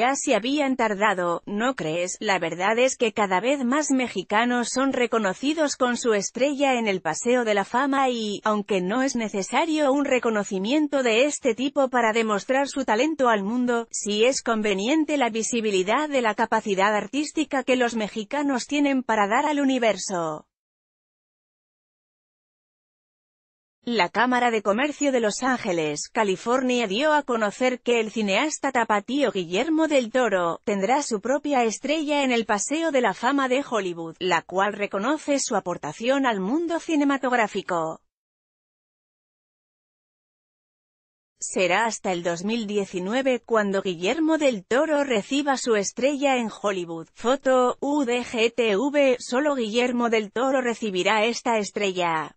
Ya se habían tardado, ¿no crees? La verdad es que cada vez más mexicanos son reconocidos con su estrella en el Paseo de la Fama y, aunque no es necesario un reconocimiento de este tipo para demostrar su talento al mundo, sí es conveniente la visibilidad de la capacidad artística que los mexicanos tienen para dar al universo. La Cámara de Comercio de Los Ángeles, California dio a conocer que el cineasta tapatío Guillermo del Toro, tendrá su propia estrella en el Paseo de la Fama de Hollywood, la cual reconoce su aportación al mundo cinematográfico. Será hasta el 2019 cuando Guillermo del Toro reciba su estrella en Hollywood. Foto, UDGTV, solo Guillermo del Toro recibirá esta estrella.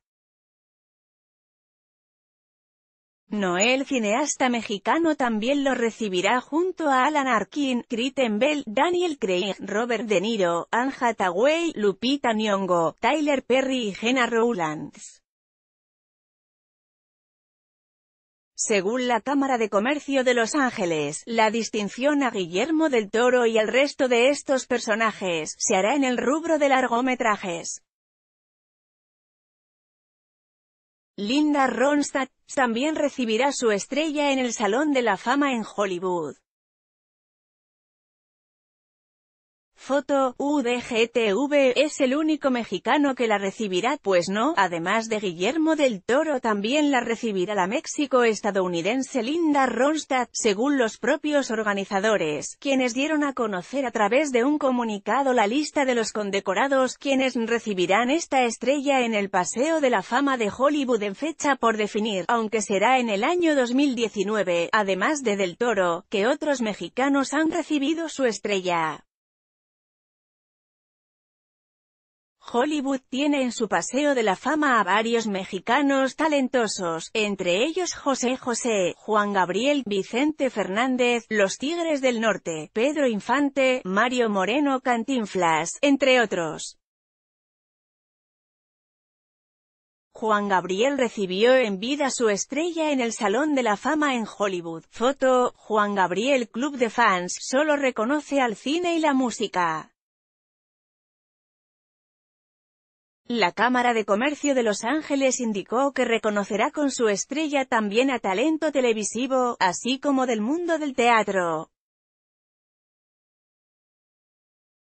Noel cineasta mexicano también lo recibirá junto a Alan Arkin, Kristen Bell, Daniel Craig, Robert De Niro, Anja Tagüey, Lupita Nyong'o, Tyler Perry y Jenna Rowlands. Según la Cámara de Comercio de Los Ángeles, la distinción a Guillermo del Toro y al resto de estos personajes, se hará en el rubro de largometrajes. Linda Ronstadt, también recibirá su estrella en el Salón de la Fama en Hollywood. Foto, UDGTV, es el único mexicano que la recibirá, pues no, además de Guillermo del Toro también la recibirá la México-estadounidense Linda Ronstadt, según los propios organizadores, quienes dieron a conocer a través de un comunicado la lista de los condecorados quienes recibirán esta estrella en el Paseo de la Fama de Hollywood en fecha por definir, aunque será en el año 2019, además de del Toro, que otros mexicanos han recibido su estrella. Hollywood tiene en su Paseo de la Fama a varios mexicanos talentosos, entre ellos José José, Juan Gabriel, Vicente Fernández, Los Tigres del Norte, Pedro Infante, Mario Moreno Cantinflas, entre otros. Juan Gabriel recibió en vida su estrella en el Salón de la Fama en Hollywood. Foto, Juan Gabriel Club de Fans, solo reconoce al cine y la música. La Cámara de Comercio de Los Ángeles indicó que reconocerá con su estrella también a talento televisivo, así como del mundo del teatro.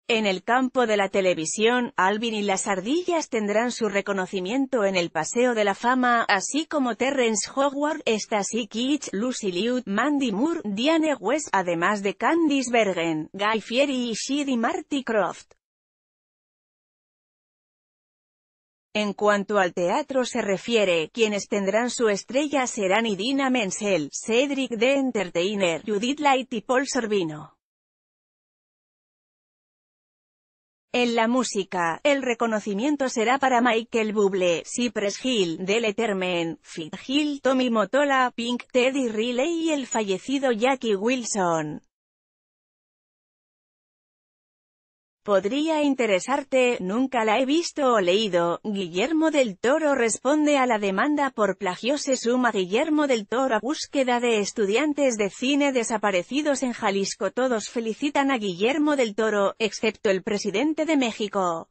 En el campo de la televisión, Alvin y las ardillas tendrán su reconocimiento en el Paseo de la Fama, así como Terrence Howard, Stacy Kitsch, Lucy Liu, Mandy Moore, Diane West, además de Candice Bergen, Guy Fieri y Shidi Marty Croft. En cuanto al teatro se refiere, quienes tendrán su estrella serán Idina Menzel, Cedric the Entertainer, Judith Light y Paul Sorbino. En la música, el reconocimiento será para Michael Bublé, Cypress Hill, Del Termen, Fit Hill, Tommy Motola, Pink, Teddy Riley y el fallecido Jackie Wilson. Podría interesarte, nunca la he visto o leído. Guillermo del Toro responde a la demanda por plagio. Se suma Guillermo del Toro a búsqueda de estudiantes de cine desaparecidos en Jalisco. Todos felicitan a Guillermo del Toro, excepto el presidente de México.